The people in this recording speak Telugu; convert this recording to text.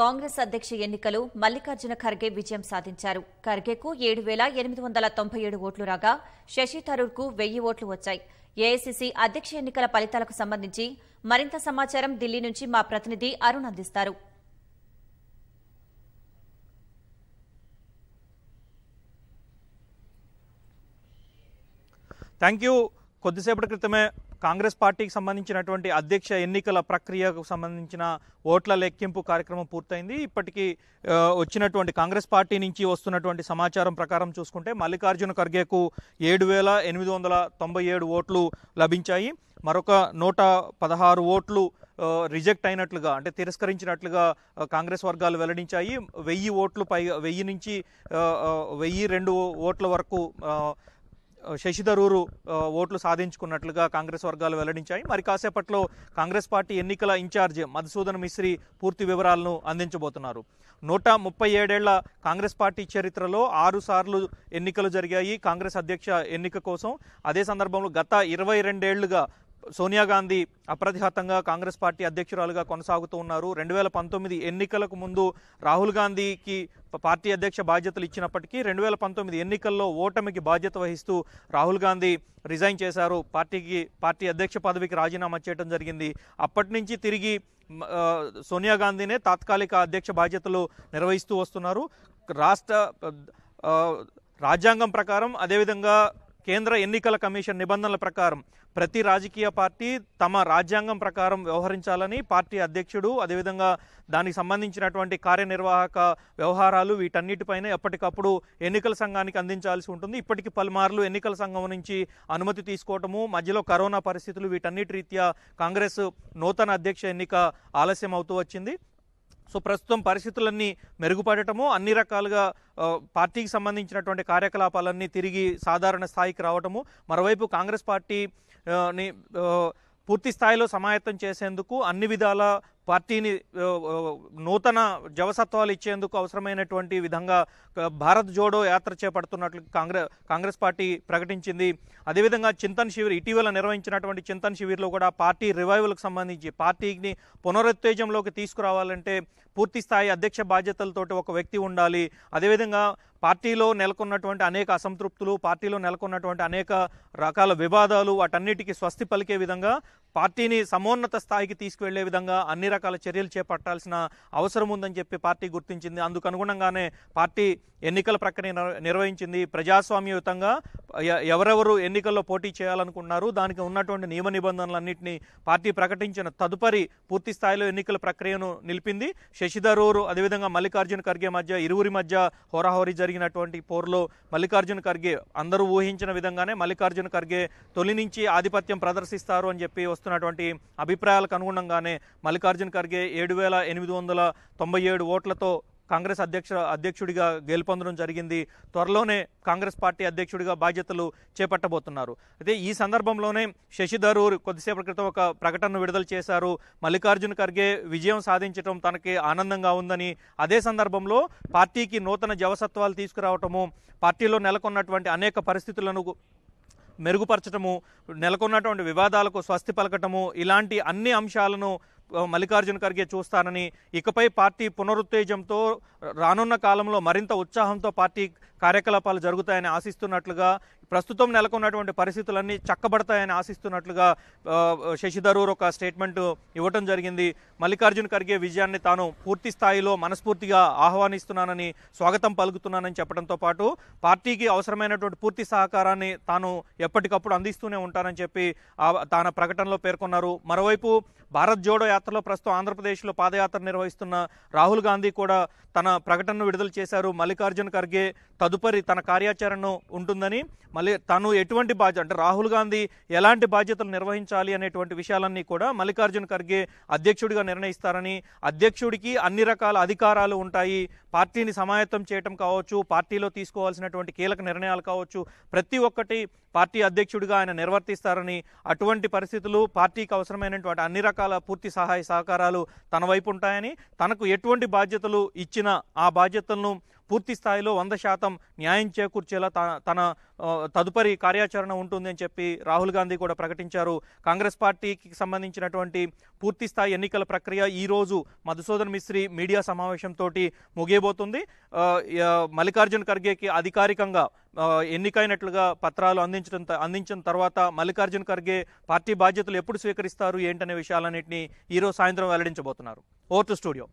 కాంగ్రెస్ అధ్యక్ష ఎన్నికలో మల్లికార్జున ఖర్గే విజయం సాధించారు ఖర్గేకు ఏడు వేల ఎనిమిది వందల తొంభై ఏడు ఓట్లు రాగా శశి థరూర్కు వెయ్యి ఓట్లు వచ్చాయి ఏఐసిసి అధ్యక్ష ఎన్నికల ఫలితాలకు సంబంధించి మరింత సమాచారం ఢిల్లీ నుంచి మా ప్రతినిధి అరుణ్ అందిస్తారు థ్యాంక్ యూ కొద్దిసేపటి క్రితమే కాంగ్రెస్ పార్టీకి సంబంధించినటువంటి అధ్యక్ష ఎన్నికల ప్రక్రియకు సంబంధించిన ఓట్ల లెక్కింపు కార్యక్రమం పూర్తయింది ఇప్పటికీ వచ్చినటువంటి కాంగ్రెస్ పార్టీ నుంచి వస్తున్నటువంటి సమాచారం ప్రకారం చూసుకుంటే మల్లికార్జున ఖర్గేకు ఏడు వేల ఎనిమిది వందల తొంభై ఏడు ఓట్లు లభించాయి మరొక నూట పదహారు ఓట్లు రిజెక్ట్ అయినట్లుగా అంటే తిరస్కరించినట్లుగా కాంగ్రెస్ వర్గాలు వెల్లడించాయి వెయ్యి ఓట్లు పై వెయ్యి నుంచి వెయ్యి రెండు ఓట్ల వరకు శశిధరూరు ఓట్లు సాధించుకున్నట్లుగా కాంగ్రెస్ వర్గాలు వెల్లడించాయి మరి కాసేపట్లో కాంగ్రెస్ పార్టీ ఎన్నికల ఇన్ఛార్జ్ మధుసూదన్ మిశ్రీ పూర్తి వివరాలను అందించబోతున్నారు నూట ముప్పై ఏడేళ్ల కాంగ్రెస్ పార్టీ చరిత్రలో ఆరు సార్లు ఎన్నికలు జరిగాయి కాంగ్రెస్ అధ్యక్ష ఎన్నిక కోసం అదే సందర్భంలో గత ఇరవై రెండేళ్లుగా సోనియా గాంధీ అప్రతిహతంగా కాంగ్రెస్ పార్టీ అధ్యక్షురాలుగా కొనసాగుతూ ఉన్నారు రెండు వేల పంతొమ్మిది ఎన్నికలకు ముందు రాహుల్ గాంధీకి పార్టీ అధ్యక్ష బాధ్యతలు ఇచ్చినప్పటికీ రెండు వేల పంతొమ్మిది ఎన్నికల్లో ఓటమికి బాధ్యత వహిస్తూ రాహుల్ గాంధీ రిజైన్ చేశారు పార్టీకి పార్టీ అధ్యక్ష పదవికి రాజీనామా చేయడం జరిగింది అప్పటి నుంచి తిరిగి సోనియా గాంధీనే తాత్కాలిక అధ్యక్ష బాధ్యతలు నిర్వహిస్తూ వస్తున్నారు రాష్ట్ర రాజ్యాంగం ప్రకారం అదేవిధంగా కేంద్ర ఎన్నికల కమిషన్ నిబంధనల ప్రకారం ప్రతి రాజకీయ పార్టీ తమ రాజ్యాంగం ప్రకారం వ్యవహరించాలని పార్టీ అధ్యక్షుడు అదేవిధంగా దానికి సంబంధించినటువంటి కార్యనిర్వాహక వ్యవహారాలు వీటన్నిటిపైన ఎప్పటికప్పుడు ఎన్నికల సంఘానికి అందించాల్సి ఉంటుంది ఇప్పటికీ పలుమార్లు ఎన్నికల సంఘం నుంచి అనుమతి తీసుకోవటము మధ్యలో కరోనా పరిస్థితులు వీటన్నిటి రీత్యా కాంగ్రెస్ నూతన అధ్యక్ష ఎన్నిక ఆలస్యం అవుతూ వచ్చింది సో ప్రస్తుతం పరిస్థితులన్నీ మెరుగుపడటము అన్ని రకాలుగా పార్టీకి సంబంధించినటువంటి కార్యకలాపాలన్నీ తిరిగి సాధారణ స్థాయికి రావటము మరోవైపు కాంగ్రెస్ పార్టీ పూర్తి స్థాయిలో సమాయత్తం చేసేందుకు అన్ని విధాల పార్టీని నూతన జవసత్వాలు ఇచ్చేందుకు అవసరమైనటువంటి విధంగా భారత్ జోడో యాత్ర చేపడుతున్నట్లు కాంగ్రెస్ కాంగ్రెస్ పార్టీ ప్రకటించింది అదేవిధంగా చింతన్ శిబిర్ ఇటీవల నిర్వహించినటువంటి చింతన్ శిబిర్లో కూడా పార్టీ రివైవల్కు సంబంధించి పార్టీని పునరుత్తేజంలోకి తీసుకురావాలంటే పూర్తి స్థాయి అధ్యక్ష బాధ్యతలతోటి ఒక వ్యక్తి ఉండాలి అదేవిధంగా పార్టీలో నెలకొన్నటువంటి అనేక అసంతృప్తులు పార్టీలో నెలకొన్నటువంటి అనేక రకాల వివాదాలు వాటన్నిటికీ స్వస్తి పలికే విధంగా పార్టీని సమోన్నత స్థాయికి తీసుకువెళ్లే విధంగా అన్ని రకాల చర్యలు చేపట్టాల్సిన అవసరం ఉందని చెప్పి పార్టీ గుర్తించింది అందుకు అనుగుణంగానే పార్టీ ఎన్నికల ప్రక్రియ నిర్వహించింది ప్రజాస్వామ్యయుతంగా ఎవరెవరు ఎన్నికల్లో పోటీ చేయాలనుకున్నారు దానికి ఉన్నటువంటి నియమ నిబంధనలన్నింటినీ పార్టీ ప్రకటించిన తదుపరి పూర్తి స్థాయిలో ఎన్నికల ప్రక్రియను నిలిపింది శశిధరూరు అదేవిధంగా మల్లికార్జున ఖర్గే మధ్య ఇరువురి మధ్య హోరాహోరీ జరిగినటువంటి పోరులో మల్లికార్జున ఖర్గే అందరూ ఊహించిన విధంగానే మల్లికార్జున ఖర్గే తొలి నుంచి ఆధిపత్యం ప్రదర్శిస్తారు అని చెప్పి వస్తున్నటువంటి అభిప్రాయాలకు అనుగుణంగానే మల్లికార్జున ఖర్గే ఏడు వేల ఎనిమిది వందల తొంభై ఏడు ఓట్లతో కాంగ్రెస్ అధ్యక్ష అధ్యక్షుడిగా గెలుపొందడం జరిగింది త్వరలోనే కాంగ్రెస్ పార్టీ అధ్యక్షుడిగా బాధ్యతలు చేపట్టబోతున్నారు అయితే ఈ సందర్భంలోనే శశి థరూర్ కొద్దిసేపటి క్రితం ఒక ప్రకటన విడుదల చేశారు మల్లికార్జున ఖర్గే విజయం సాధించడం తనకి ఆనందంగా ఉందని అదే సందర్భంలో పార్టీకి నూతన జవసత్వాలు తీసుకురావటము పార్టీలో నెలకొన్నటువంటి అనేక పరిస్థితులను మెరుగుపరచటము నెలకొన్నటువంటి వివాదాలకు స్వస్తి పలకటము ఇలాంటి అన్ని అంశాలను మల్లికార్జున ఖర్గే చూస్తానని ఇకపై పార్టీ పునరుత్తేజంతో రానున్న కాలంలో మరింత ఉత్సాహంతో పార్టీ కార్యకలాపాలు జరుగుతాయని ఆశిస్తున్నట్లుగా ప్రస్తుతం నెలకొన్నటువంటి పరిస్థితులన్నీ చక్కబడతాయని ఆశిస్తున్నట్లుగా శశిధరూర్ ఒక స్టేట్మెంట్ ఇవ్వటం జరిగింది మల్లికార్జున్ ఖర్గే విజయాన్ని తాను పూర్తి స్థాయిలో మనస్ఫూర్తిగా ఆహ్వానిస్తున్నానని స్వాగతం పలుకుతున్నానని చెప్పడంతో పాటు పార్టీకి అవసరమైనటువంటి పూర్తి సహకారాన్ని తాను ఎప్పటికప్పుడు అందిస్తూనే ఉంటానని చెప్పి తన ప్రకటనలో పేర్కొన్నారు మరోవైపు భారత్ జోడో యాత్రలో ప్రస్తుతం ఆంధ్రప్రదేశ్లో పాదయాత్ర నిర్వహిస్తున్న రాహుల్ గాంధీ కూడా తన ప్రకటనను విడుదల చేశారు మల్లికార్జున్ ఖర్గే తదుపరి తన కార్యాచరణ ఉంటుందని మళ్ళీ తను ఎటువంటి బాధ్యత అంటే రాహుల్ గాంధీ ఎలాంటి బాధ్యతలు నిర్వహించాలి అనేటువంటి విషయాలన్నీ కూడా మల్లికార్జున్ ఖర్గే అధ్యక్షుడిగా నిర్ణయిస్తారని అధ్యక్షుడికి అన్ని రకాల అధికారాలు ఉంటాయి పార్టీని సమాయత్తం చేయటం కావచ్చు పార్టీలో తీసుకోవాల్సినటువంటి కీలక నిర్ణయాలు కావచ్చు ప్రతి ఒక్కటి పార్టీ అధ్యక్షుడిగా ఆయన నిర్వర్తిస్తారని అటువంటి పరిస్థితులు పార్టీకి అవసరమైనటువంటి అన్ని రకాల పూర్తి సహాయ సహకారాలు తన వైపు ఉంటాయని తనకు ఎటువంటి బాధ్యతలు ఇచ్చినా ఆ బాధ్యతలను పూర్తి స్థాయిలో వంద శాతం న్యాయం చేకూర్చేలా తన తదుపరి కార్యాచరణ ఉంటుందని చెప్పి రాహుల్ గాంధీ కూడా ప్రకటించారు కాంగ్రెస్ పార్టీకి సంబంధించినటువంటి పూర్తి స్థాయి ఎన్నికల ప్రక్రియ ఈరోజు మధుసూదన్ మిశ్రీ మీడియా సమావేశంతో ముగియబోతుంది మల్లికార్జున్ ఖర్గేకి అధికారికంగా ఎన్నికైనట్లుగా పత్రాలు అందించడం అందించిన తర్వాత మల్లికార్జున్ ఖర్గే పార్టీ బాధ్యతలు ఎప్పుడు స్వీకరిస్తారు ఏంటనే విషయాలన్నింటినీ ఈరోజు సాయంత్రం వెల్లడించబోతున్నారు ఓర్టు స్టూడియో